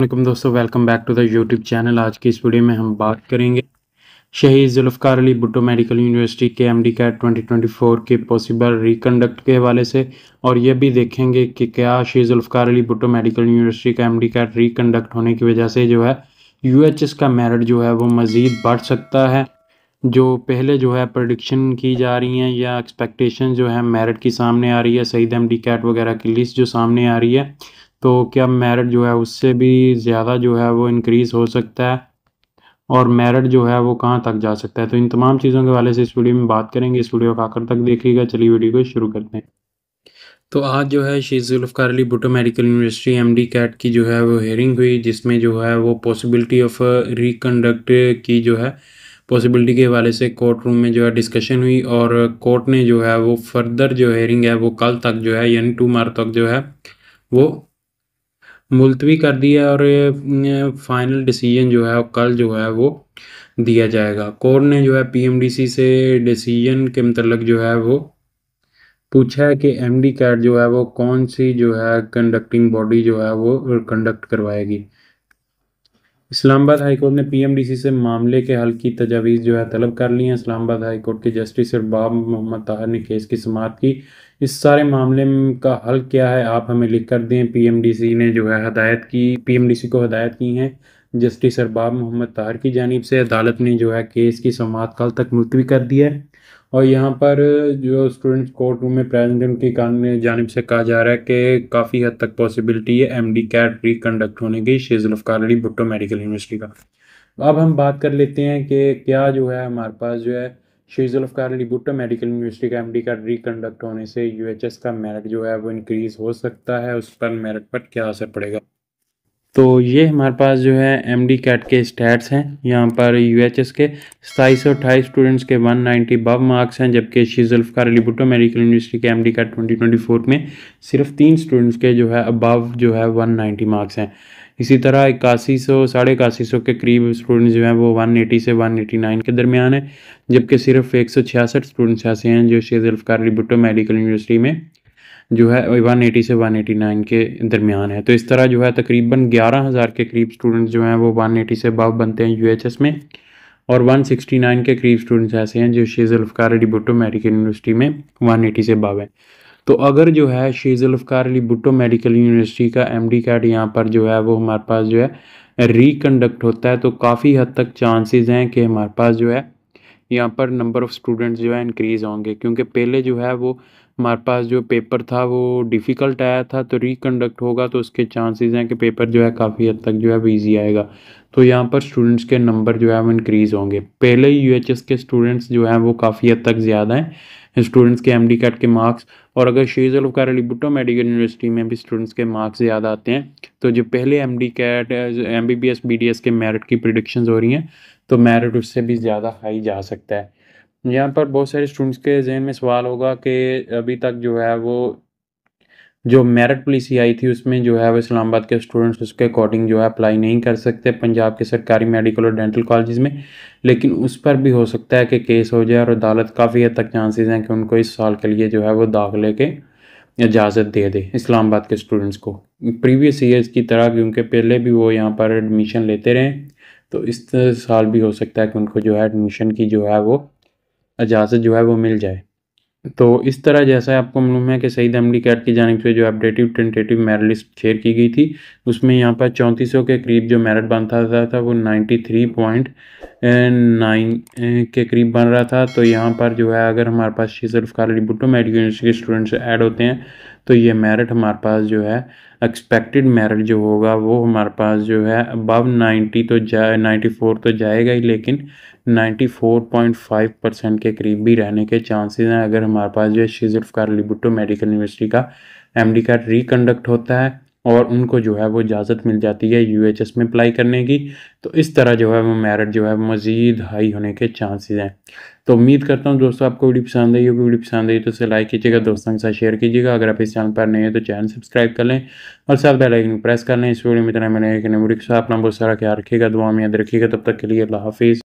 वालेकुम दोस्तों welcome back to the YouTube channel आज की इस वीडियो में हम बात करेंगे शहीद जुल्फकार अली भुट्टो मेडिकल यूनिवर्सिटी के M D CAT twenty twenty four के पॉसिबल रिकंडक्ट के हवाले से और ये भी देखेंगे कि क्या शहीद जुल्फकार अली भुट्टो मेडिकल यूनिवर्सिटी का एम डी कैट रिकंडक्ट होने की वजह से जो है यू एच एस का मेरिट जो है वो मज़ीद बढ़ सकता है जो पहले जो है प्रडिक्शन की जा रही हैं या एक्सपेक्टेशन जो है मेरिट की सामने आ रही है सईद एम डी कैट वगैरह की लिस्ट जो सामने आ रही है तो क्या मेरिट जो है उससे भी ज़्यादा जो है वो इनक्रीज़ हो सकता है और मेरिट जो है वो कहाँ तक जा सकता है तो इन तमाम चीज़ों के वाले से इस वीडियो में बात करेंगे इस वीडियो को आखिर तक देखिएगा चलिए वीडियो को शुरू करते हैं तो आज जो है Sheikh Ali Bhutto medical university M D CAT की जो है वो हेयरिंग हुई जिसमें जो है वो पॉसिबिलिटी ऑफ रिकंडक्ट की जो है पॉसिबिलिटी के हवाले से कोर्ट रूम में जो है डिस्कशन हुई और कोर्ट ने जो है वो फर्दर जो हेयरिंग है वो कल तक जो है यानी टू मार्च तक जो है वो मुलतवी कर दी है और फाइनल डिसीजन जो है कल जो है वो दिया जाएगा कोर्ट ने जो है पीएमडीसी से डिसीजन के मतलब जो है वो पूछा है कि एम डी कैट जो है वो कौन सी जो है कंडक्टिंग बॉडी जो है वो कंडक्ट करवाएगी इस्लामाबाद हाईकोर्ट ने पीएमडीसी से मामले के हल की तजावीज़ जो है तलब कर ली है इस्लामाबाद हाईकोर्ट के जस्टिस बाब मोहम्मद ताहर ने केस की समाप्त की इस सारे मामले का हल क्या है आप हमें लिख कर दें पीएमडीसी ने जो है हदायत की पीएमडीसी को हदायत की हैं जस्टिस अरबाब मोहम्मद ताहर की जानब से अदालत ने जो है केस की समात कल तक मुलतवी कर दी है और यहाँ पर जो स्टूडेंट्स कोर्ट रूम में प्रेजेंट हैं उनकी जानब से कहा जा रहा है कि काफ़ी हद तक पॉसिबिलिटी है एम डी कैट रिकंडक्ट होने की शेज ऑफ अली भुट्टो मेडिकल यूनिवर्सिटी का अब हम बात कर लेते हैं कि क्या जो है हमारे पास जो है शेज ऑफ अली भुट्टो मेडिकल यूनिवर्सिटी का एम डी कैट रिकंडक्ट होने से यू एच एस का मेरिट जो है वो इंक्रीज हो सकता है उस पर मेरिट पर क्या असर पड़ेगा तो ये हमारे पास जो है एम डी कैट के स्टैट्स हैं यहाँ पर यू एच एस के सताईस सौ अट्ठाईस स्टूडेंट्स के वन नाइन्टी बब मार्क्स हैं जबकि शीजुल्फ़ार अली भुट्टो मेडिकल यूनिवर्सिटी के M D CAT twenty twenty four में सिर्फ तीन स्टूडेंट्स के जो है अबव जो है वन नाइन्टी मार्क्स हैं इसी तरह इक्यासी सौ साढ़े इक्यासी सौ के करीब स्टूडेंट्स जो हैं वो वन एटी से वन एटी नाइन के दरमियान है जबकि सिर्फ एक सौ छियासठ स्टूडेंट्स ऐसे हैं जो शेजुल्फ़ार अली भुट्टो मेडिकल यूनिवर्सिटी में जो है वन एटी से वन एटी नाइन के दरमियान है तो इस तरह जो है तकरीबन ग्यारह हज़ार के करीब स्टूडेंट्स जो हैं वो वन एटी से बाव बनते हैं यू एच एस में और वन सिक्सटी नाइन के करीब स्टूडेंट्स ऐसे हैं जो शेज़ुल्फ़ार अली भुट्टो मेडिकल यूनिवर्सिटी में वन एटी से बाव है तो अगर जो है शेज़ुल्फ़ार अली भुट्टो मेडिकल यूनिवर्सिटी का एम डी कैट यहाँ पर जो है वो हमारे पास जो है रिकंडक्ट होता है तो काफ़ी हद तक चांसेस हैं कि हमारे पास जो है यहाँ पर नंबर ऑफ़ स्टूडेंट्स जो है इंक्रीज़ होंगे क्योंकि पहले जो है वो हमारे पास जो पेपर था वो डिफ़िकल्ट आया था तो रिकंडक्ट होगा तो उसके चांसेस हैं कि पेपर जो है काफ़ी हद तक जो है ईजी आएगा तो यहाँ पर स्टूडेंट्स के नंबर जो है वो इंक्रीज़ होंगे पहले ही यूएचएस के स्टूडेंट्स जो हैं वो काफ़ी हद तक ज़्यादा हैं स्टूडेंट्स के एमडी कैट के मार्क्स और अगर शेजल ऑफ अली भुट्टो मेडिकल यूनिवर्सिटी में भी स्टूडेंट्स के मार्क्स ज़्यादा आते हैं तो जो पहले M D CAT M B B S B D S के मेरिट की प्रडिक्शन हो रही हैं तो मेरिट उससे भी ज़्यादा हाई जा सकता है यहाँ पर बहुत सारे स्टूडेंट्स के जहन में सवाल होगा कि अभी तक जो है वो जो मेरिट पॉलिसी आई थी उसमें जो है वो इस्लामाबाद के स्टूडेंट्स उसके अकॉर्डिंग जो है अप्लाई नहीं कर सकते पंजाब के सरकारी मेडिकल और डेंटल कॉलेज में लेकिन उस पर भी हो सकता है कि केस हो जाए और अदालत काफ़ी हद तक चांसेस हैं कि उनको इस साल के लिए जो है वो दाखिले के इजाज़त दे दे इस्लामाबाद के स्टूडेंट्स को प्रीवियस ईयर्स की तरह क्योंकि पहले भी वो यहाँ पर एडमिशन लेते रहें तो इस साल भी हो सकता है कि उनको जो है एडमिशन की जो है वो इजाज़त जो है वो मिल जाए तो इस तरह जैसा आपको मालूम है कि सईद अमली कैट की जानब से जो updated tentative merit list share की गई थी उसमें यहाँ पर चौंतीस सौ के करीब जो मेरिट बनता था, था वो नाइन्टी थ्री पॉइंट नाइन के करीब बन रहा था तो यहाँ पर जो है अगर हमारे पास शीजल्फ खाली भुट्टो मेडिकल यूनिवर्सिटी के स्टूडेंट्स ऐड होते हैं तो ये मेरिट हमारे पास जो है एक्सपेक्टेड मेरिट जो होगा वो हमारे पास जो है अबव 90 तो जाए 94 तो जाएगा ही लेकिन 94.5 परसेंट के करीब भी रहने के चांसेस हैं अगर हमारे पास जो है कार लिबुटो मेडिकल यूनिवर्सिटी का एमडी का रिकंडक्ट होता है और उनको जो है वो इजाज़त मिल जाती है यू एच एस में अप्लाई करने की तो इस तरह जो है वो मेरिट जो है मज़ीद हाई होने के चांसेस हैं तो उम्मीद करता हूँ दोस्तों आपको वीडियो पसंद आई होगी वीडियो पसंद आई तो उसे लाइक कीजिएगा दोस्तों के साथ शेयर कीजिएगा अगर आप इस चैनल पर नए हैं तो चैनल सब्सक्राइब कर लें और साथ बेल आइकन प्रेस कर लें इस वीडियो में इतना मैंने के साथ अपना बहुत सारा ख्याल रखिएगा दुआ में याद रखिएगा तब तक के लिए अल्लाह हाफिज़